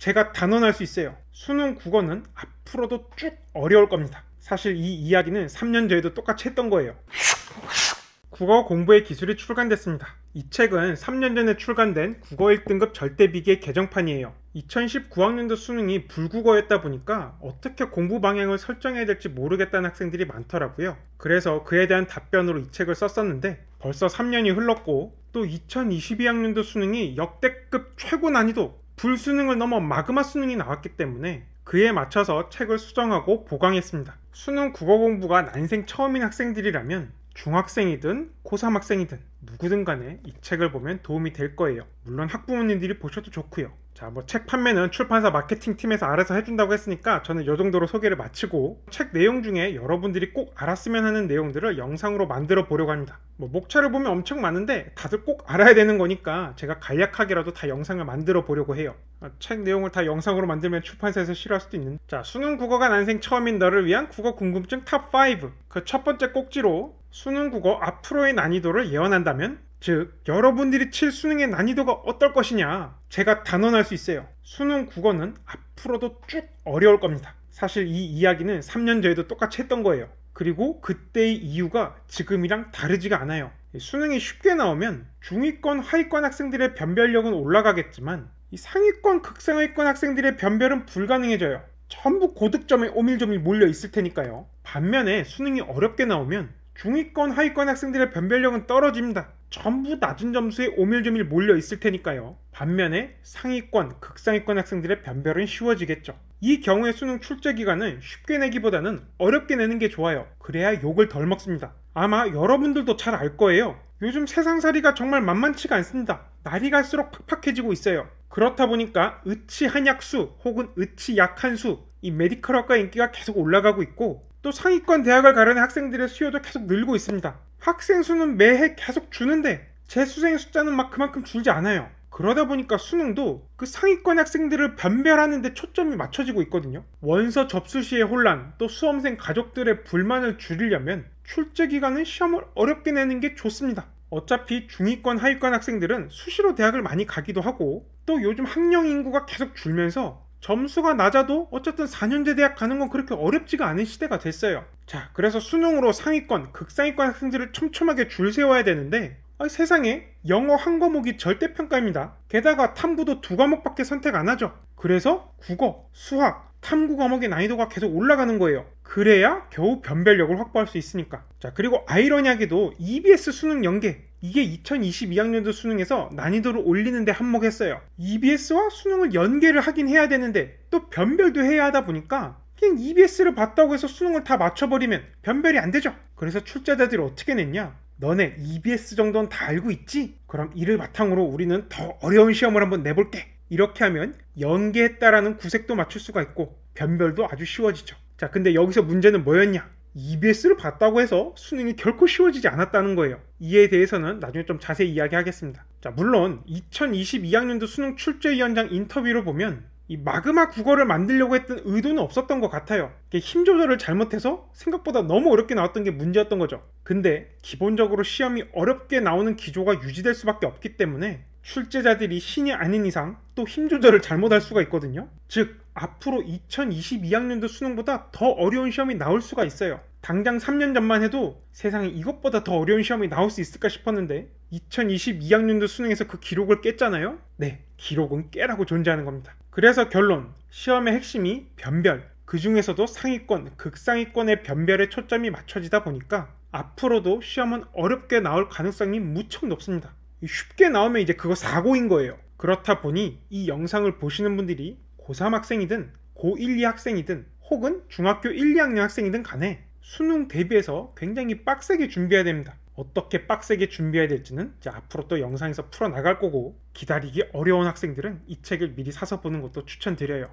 제가 단언할 수 있어요. 수능 국어는 앞으로도 쭉 어려울 겁니다. 사실 이 이야기는 3년 전에도 똑같이 했던 거예요. 국어 공부의 기술이 출간됐습니다. 이 책은 3년 전에 출간된 국어 1등급 절대비기의 개정판이에요. 2019학년도 수능이 불국어였다 보니까 어떻게 공부 방향을 설정해야 될지 모르겠다는 학생들이 많더라고요. 그래서 그에 대한 답변으로 이 책을 썼었는데 벌써 3년이 흘렀고 또 2022학년도 수능이 역대급 최고 난이도 불수능을 넘어 마그마 수능이 나왔기 때문에 그에 맞춰서 책을 수정하고 보강했습니다. 수능 국어 공부가 난생 처음인 학생들이라면 중학생이든 고3 학생이든 누구든 간에 이 책을 보면 도움이 될 거예요. 물론 학부모님들이 보셔도 좋고요. 자, 뭐 책 판매는 출판사 마케팅 팀에서 알아서 해준다고 했으니까 저는 이 정도로 소개를 마치고 책 내용 중에 여러분들이 꼭 알았으면 하는 내용들을 영상으로 만들어 보려고 합니다. 뭐 목차를 보면 엄청 많은데 다들 꼭 알아야 되는 거니까 제가 간략하게라도 다 영상을 만들어 보려고 해요. 아, 책 내용을 다 영상으로 만들면 출판사에서 싫어할 수도 있는. 자, 수능 국어가 난생 처음인 너를 위한 국어 궁금증 탑 5. 그 첫 번째 꼭지로 수능 국어 앞으로의 난이도를 예언한다면 즉, 여러분들이 칠 수능의 난이도가 어떨 것이냐. 제가 단언할 수 있어요. 수능 국어는 앞으로도 쭉 어려울 겁니다. 사실 이 이야기는 3년 전에도 똑같이 했던 거예요. 그리고 그때의 이유가 지금이랑 다르지가 않아요. 수능이 쉽게 나오면 중위권, 하위권 학생들의 변별력은 올라가겠지만 이 상위권, 극상위권 학생들의 변별은 불가능해져요. 전부 고득점에 오밀조밀 몰려 있을 테니까요. 반면에 수능이 어렵게 나오면 중위권, 하위권 학생들의 변별력은 떨어집니다. 전부 낮은 점수에 오밀조밀 몰려 있을 테니까요. 반면에 상위권, 극상위권 학생들의 변별은 쉬워지겠죠. 이 경우의 수능 출제 기간은 쉽게 내기보다는 어렵게 내는 게 좋아요. 그래야 욕을 덜 먹습니다. 아마 여러분들도 잘 알 거예요. 요즘 세상살이가 정말 만만치가 않습니다. 날이 갈수록 팍팍해지고 있어요. 그렇다 보니까 으치 한약수 혹은 으치 약한수 이 메디컬학과 인기가 계속 올라가고 있고 또 상위권 대학을 가려는 학생들의 수요도 계속 늘고 있습니다. 학생 수는 매해 계속 주는데 재수생 의 숫자는 막 그만큼 줄지 않아요. 그러다 보니까 수능도 그 상위권 학생들을 변별하는 데 초점이 맞춰지고 있거든요. 원서 접수 시의 혼란, 또 수험생 가족들의 불만을 줄이려면 출제 기간은 시험을 어렵게 내는 게 좋습니다. 어차피 중위권 하위권 학생들은 수시로 대학을 많이 가기도 하고 또 요즘 학령 인구가 계속 줄면서 점수가 낮아도 어쨌든 4년제 대학 가는 건 그렇게 어렵지가 않은 시대가 됐어요. 자, 그래서 수능으로 상위권, 극상위권 학생들을 촘촘하게 줄 세워야 되는데 아 세상에 영어 한 과목이 절대평가입니다. 게다가 탐구도 두 과목밖에 선택 안 하죠. 그래서 국어, 수학, 탐구 과목의 난이도가 계속 올라가는 거예요. 그래야 겨우 변별력을 확보할 수 있으니까. 자, 그리고 아이러니하게도 EBS 수능 연계. 이게 2022학년도 수능에서 난이도를 올리는데 한몫했어요. EBS와 수능을 연계를 하긴 해야 되는데 또 변별도 해야 하다 보니까 그냥 EBS를 봤다고 해서 수능을 다 맞춰버리면 변별이 안 되죠. 그래서 출제자들이 어떻게 냈냐? 너네 EBS 정도는 다 알고 있지? 그럼 이를 바탕으로 우리는 더 어려운 시험을 한번 내볼게. 이렇게 하면 연계했다라는 구색도 맞출 수가 있고 변별도 아주 쉬워지죠. 자, 근데 여기서 문제는 뭐였냐? EBS를 봤다고 해서 수능이 결코 쉬워지지 않았다는 거예요. 이에 대해서는 나중에 좀 자세히 이야기하겠습니다. 자, 물론 2022학년도 수능 출제위원장 인터뷰를 보면 이 마그마 국어를 만들려고 했던 의도는 없었던 것 같아요. 힘 조절을 잘못해서 생각보다 너무 어렵게 나왔던 게 문제였던 거죠. 근데 기본적으로 시험이 어렵게 나오는 기조가 유지될 수밖에 없기 때문에 출제자들이 신이 아닌 이상 또 힘 조절을 잘못할 수가 있거든요. 즉, 앞으로 2022학년도 수능보다 더 어려운 시험이 나올 수가 있어요. 당장 3년 전만 해도 세상에 이것보다 더 어려운 시험이 나올 수 있을까 싶었는데 2022학년도 수능에서 그 기록을 깼잖아요? 네, 기록은 깨라고 존재하는 겁니다. 그래서 결론, 시험의 핵심이 변별, 그 중에서도 상위권, 극상위권의 변별에 초점이 맞춰지다 보니까 앞으로도 시험은 어렵게 나올 가능성이 무척 높습니다. 쉽게 나오면 이제 그거 사고인 거예요. 그렇다 보니 이 영상을 보시는 분들이 고3 학생이든 고1, 2 학생이든 혹은 중학교 1, 2학년 학생이든 간에 수능 대비해서 굉장히 빡세게 준비해야 됩니다. 어떻게 빡세게 준비해야 될지는 앞으로 또 영상에서 풀어나갈 거고 기다리기 어려운 학생들은 이 책을 미리 사서 보는 것도 추천드려요.